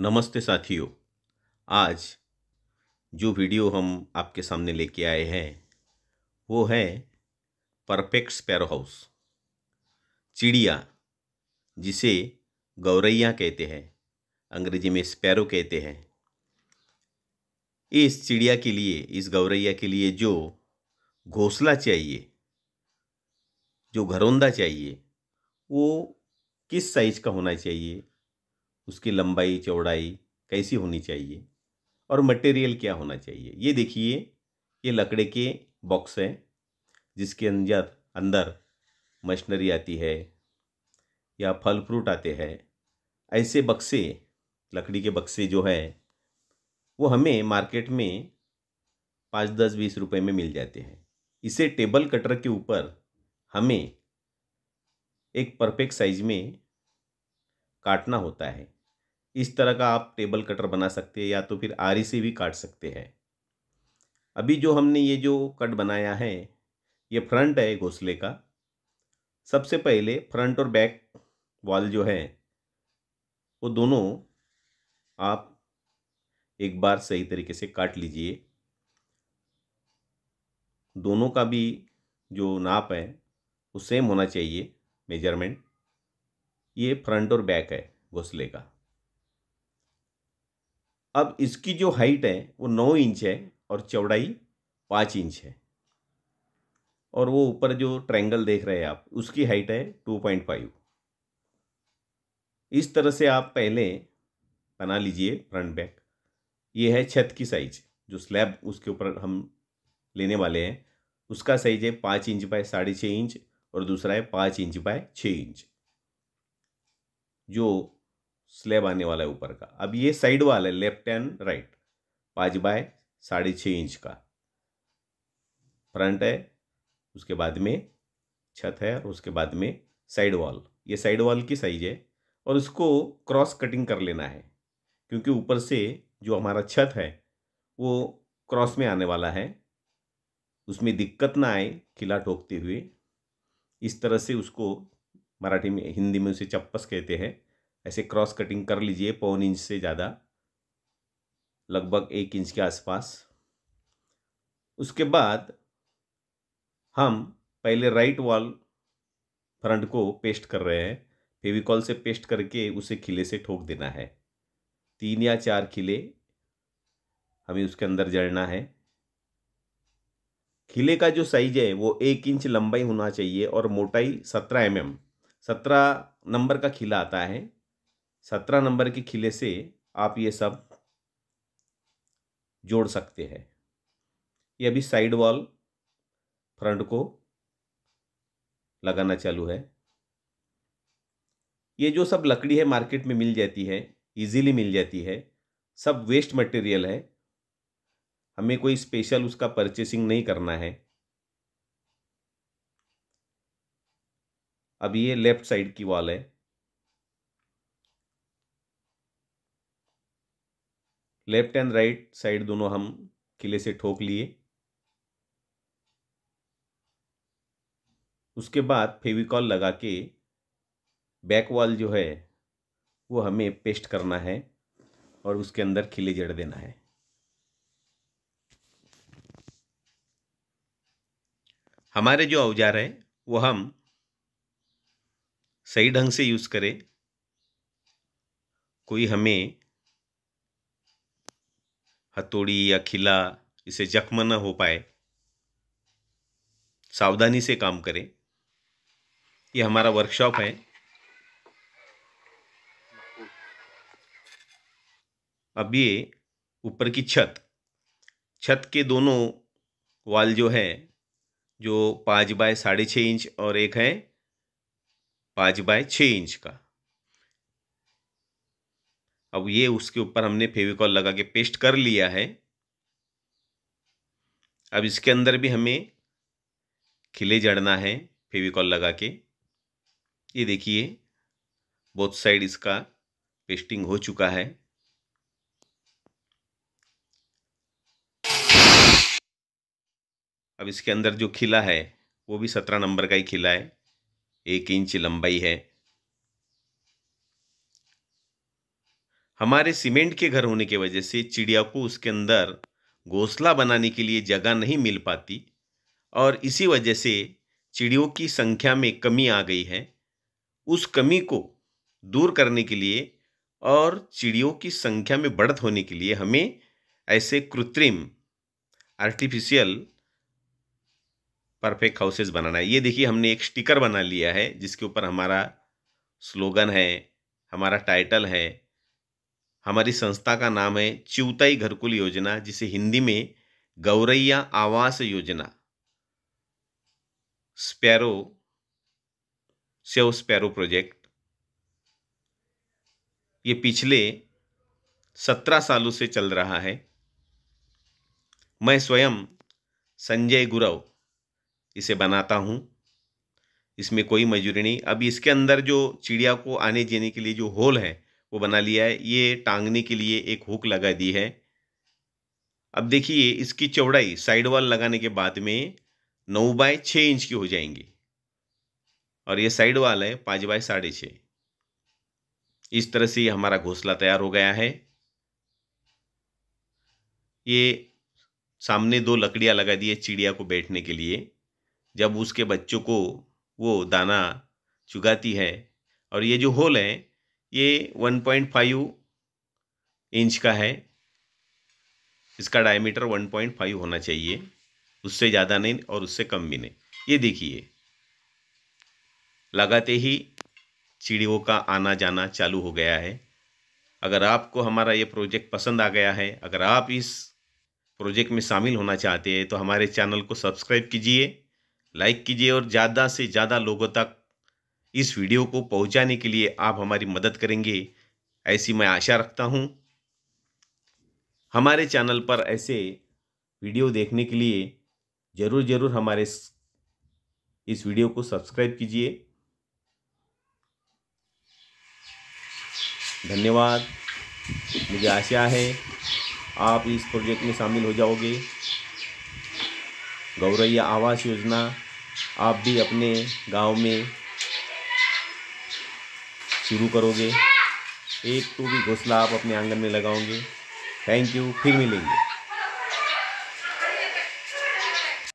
नमस्ते साथियों आज जो वीडियो हम आपके सामने लेके आए हैं वो है परफेक्ट स्पैरो हाउस चिड़िया जिसे गौरैया कहते हैं अंग्रेजी में स्पैरो कहते हैं इस चिड़िया के लिए इस गौरैया के लिए जो घोंसला चाहिए जो घरौंदा चाहिए वो किस साइज का होना चाहिए उसकी लंबाई चौड़ाई कैसी होनी चाहिए और मटेरियल क्या होना चाहिए ये देखिए ये लकड़े के बॉक्स हैं जिसके अंदर अंदर मशीनरी आती है या फल फ्रूट आते हैं ऐसे बक्से लकड़ी के बक्से जो है वो हमें मार्केट में पाँच दस बीस रुपए में मिल जाते हैं इसे टेबल कटर के ऊपर हमें एक परफेक्ट साइज में काटना होता है इस तरह का आप टेबल कटर बना सकते हैं या तो फिर आरी से भी काट सकते हैं अभी जो हमने ये जो कट बनाया है ये फ्रंट है घोसले का सबसे पहले फ्रंट और बैक वॉल जो है वो दोनों आप एक बार सही तरीके से काट लीजिए दोनों का भी जो नाप है वो सेम होना चाहिए मेजरमेंट ये फ्रंट और बैक है घोंसले का अब इसकी जो हाइट है वो नौ इंच है और चौड़ाई पाँच इंच है और वो ऊपर जो ट्रायंगल देख रहे हैं आप उसकी हाइट है टू पॉइंट फाइव इस तरह से आप पहले बना लीजिए फ्रंट बैक ये है छत की साइज जो स्लैब उसके ऊपर हम लेने वाले हैं उसका साइज है पाँच इंच बाय साढ़े छः इंच और दूसरा है पाँच इंच बाय छः इंच जो स्लेब आने वाला है ऊपर का अब ये साइड वाला है लेफ्ट एंड राइट पाँच बाय साढ़े छः इंच का फ्रंट है उसके बाद में छत है और उसके बाद में साइड वॉल ये साइड वॉल की साइज है और उसको क्रॉस कटिंग कर लेना है क्योंकि ऊपर से जो हमारा छत है वो क्रॉस में आने वाला है उसमें दिक्कत ना आए किला ठोकते हुए इस तरह से उसको मराठी में हिंदी में उसे चप्पस कहते हैं ऐसे क्रॉस कटिंग कर लीजिए पौन इंच से ज़्यादा लगभग एक इंच के आसपास उसके बाद हम पहले राइट वॉल फ्रंट को पेस्ट कर रहे हैं फेविकॉल से पेस्ट करके उसे खिले से ठोक देना है तीन या चार खिले हमें उसके अंदर जड़ना है खिले का जो साइज है वो एक इंच लंबाई होना चाहिए और मोटाई सत्रह एम mm। एम सत्रह नंबर का खिला आता है सत्रह नंबर के खिले से आप ये सब जोड़ सकते हैं ये अभी साइड वॉल फ्रंट को लगाना चालू है ये जो सब लकड़ी है मार्केट में मिल जाती है इजीली मिल जाती है सब वेस्ट मटेरियल है हमें कोई स्पेशल उसका परचेसिंग नहीं करना है अब ये लेफ्ट साइड की वॉल है लेफ्ट एंड राइट साइड दोनों हम किले से ठोक लिए उसके बाद फेविकॉल लगा के बैक वॉल जो है वो हमें पेस्ट करना है और उसके अंदर खिले जड़ देना है हमारे जो औजार हैं वो हम सही ढंग से यूज़ करें कोई हमें हथौड़ी या खिला इसे जख्म न हो पाए सावधानी से काम करें ये हमारा वर्कशॉप है अब ये ऊपर की छत छत के दोनों वाल जो है जो पाँच बाय साढ़े छः इंच और एक है पाँच बाय छः इंच का अब ये उसके ऊपर हमने फेविकॉल लगा के पेस्ट कर लिया है अब इसके अंदर भी हमें खिले जड़ना है फेविकॉल लगा के ये देखिए बोथ साइड इसका पेस्टिंग हो चुका है अब इसके अंदर जो खिला है वो भी सत्रह नंबर का ही खिला है एक इंच लंबाई है हमारे सीमेंट के घर होने के वजह से चिड़िया को उसके अंदर घोंसला बनाने के लिए जगह नहीं मिल पाती और इसी वजह से चिड़ियों की संख्या में कमी आ गई है उस कमी को दूर करने के लिए और चिड़ियों की संख्या में बढ़त होने के लिए हमें ऐसे कृत्रिम आर्टिफिशियल परफेक्ट हाउसेस बनाना है ये देखिए हमने एक स्टिकर बना लिया है जिसके ऊपर हमारा स्लोगन है हमारा टाइटल है हमारी संस्था का नाम है चिवताई घरकुल योजना जिसे हिंदी में गौरैया आवास योजना स्पैरो सेव स्पैरो प्रोजेक्ट ये पिछले सत्रह सालों से चल रहा है मैं स्वयं संजय गुरव इसे बनाता हूँ इसमें कोई मजूरी नहीं अब इसके अंदर जो चिड़िया को आने जाने के लिए जो होल है को बना लिया है ये टांगने के लिए एक हुक लगा दी है अब देखिए इसकी चौड़ाई साइड वाल लगाने के बाद में नौ बाय छः इंच की हो जाएंगी और ये साइड वाल है पाँच बाय साढ़े छः इस तरह से हमारा घोंसला तैयार हो गया है ये सामने दो लकड़ियाँ लगा दी है चिड़िया को बैठने के लिए जब उसके बच्चों को वो दाना चुगाती है और ये जो होल है ये 1.5 इंच का है इसका डायमीटर 1.5 होना चाहिए उससे ज़्यादा नहीं और उससे कम भी नहीं ये देखिए लगाते ही चिड़ियों का आना जाना चालू हो गया है अगर आपको हमारा ये प्रोजेक्ट पसंद आ गया है अगर आप इस प्रोजेक्ट में शामिल होना चाहते हैं तो हमारे चैनल को सब्सक्राइब कीजिए लाइक कीजिए और ज़्यादा से ज़्यादा लोगों तक इस वीडियो को पहुंचाने के लिए आप हमारी मदद करेंगे ऐसी मैं आशा रखता हूं हमारे चैनल पर ऐसे वीडियो देखने के लिए ज़रूर ज़रूर हमारे इस वीडियो को सब्सक्राइब कीजिए धन्यवाद मुझे आशा है आप इस प्रोजेक्ट में शामिल हो जाओगे गौरैया आवास योजना आप भी अपने गांव में शुरू करोगे एक टू भी घोसला आप अपने आंगन में लगाओगे थैंक यू फिर मिलेंगे